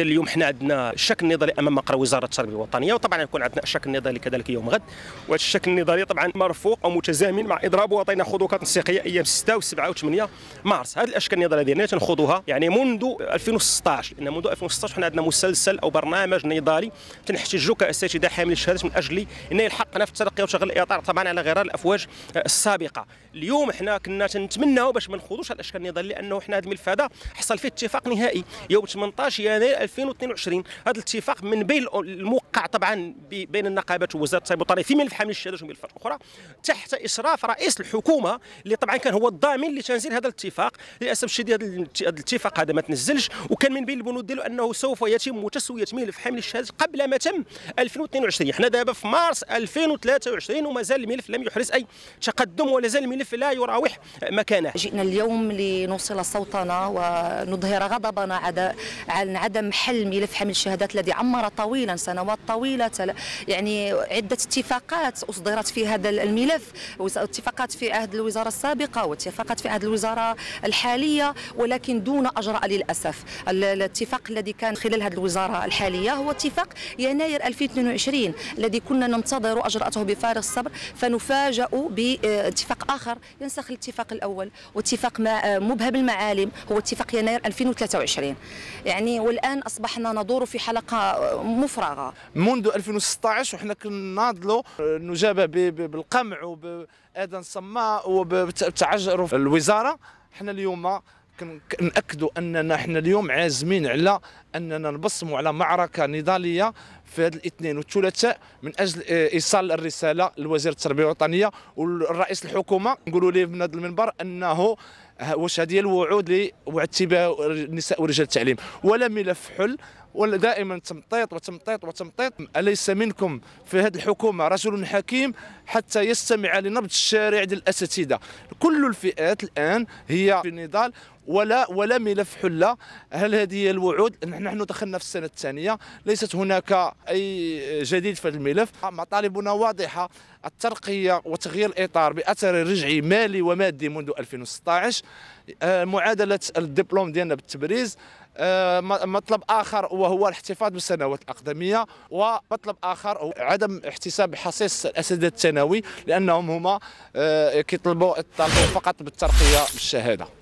ديال اليوم حنا عندنا الشكل النضالي امام مقر وزاره التربيه الوطنيه وطبعا يكون عندنا الشكل النضالي كذلك يوم غد وهذا الشكل النضالي طبعا مرفوق او متزامن مع اضراب وطينا خضوكه تنسيقيه ايام 6 و7 و8 مارس هذه الاشكال النضاليه ديالنا تنخوضوها يعني منذ 2016 لان منذ 2016 حنا عندنا مسلسل او برنامج نضالي تنحتجوا كاساتذه حامل الشهادات من اجل ان يلحقنا في الترقيه وشغل الاطار طبعا على غرار الافواج السابقه اليوم حنا كنا تنتمناو باش ما نخوضوش هذه الاشكال النضاليه لانه حنا هذا الملف هذا حصل فيه اتفاق نهائي يوم 18 يناير 2022 هذا الاتفاق من بين الموقع وقع طبعا بين النقابات ووزاره التربيه والطلبه في ملف حمل الشهادات وملف اخرى تحت اشراف رئيس الحكومه اللي طبعا كان هو الضامن لتنزيل هذا الاتفاق للاسف الشديد هذا الاتفاق هذا ما تنزلش وكان من بين البنود ديالو انه سوف يتم تسويه ملف حمل الشهادات قبل ما تم 2022 حنا دابا في مارس 2023 ومازال الملف لم يحرز اي تقدم ولا زال الملف لا يراوح مكانه جئنا اليوم لنوصل صوتنا ونظهر غضبنا عن عدم حل ملف حمل الشهادات الذي عمر طويلا سنوات طويلة يعني عدة اتفاقات أصدرت في هذا الملف اتفاقات في عهد الوزارة السابقة واتفاقات في عهد الوزارة الحالية ولكن دون أجراء للأسف الاتفاق الذي كان خلال هذه الوزارة الحالية هو اتفاق يناير 2022 الذي كنا ننتظر أجراءته بفارغ الصبر فنفاجأ باتفاق آخر ينسخ الاتفاق الأول واتفاق مبهم المعالم هو اتفاق يناير 2023 يعني والآن أصبحنا ندور في حلقة مفرغة منذ 2016 وحنا كناضلوا نجابه بالقمع وباذان صماء وبتعجرف الوزاره حنا اليوم كنأكدوا اننا حنا اليوم عازمين على اننا نبصموا على معركه نضاليه في هذا الاثنين والثلاثاء من اجل ايصال الرساله لوزير التربيه الوطنيه والرئيس الحكومه نقولوا ليه من هذا المنبر انه واش هذه الوعود اللي بها النساء ورجال التعليم ولا ملف حل ولا دائما تمطيط وتمطيط وتمطيط أليس منكم في هذه الحكومة رجل حكيم حتى يستمع لنبض الشارع الأساتذة كل الفئات الآن هي في نضال ولا ولا ملف حله هل هذه هي الوعود نحن دخلنا في السنه الثانيه ليست هناك اي جديد في الملف مطالبنا واضحه الترقيه وتغيير الاطار باثر رجعي مالي ومادي منذ 2016 آه، معادله الدبلوم ديالنا بالتبريز آه، مطلب اخر وهو الاحتفاظ بالسنوات الاقدميه ومطلب اخر هو عدم احتساب حصيص الاساتذه الثانوي لانهم هما آه، كيطلبوا الطالب فقط بالترقيه بالشهاده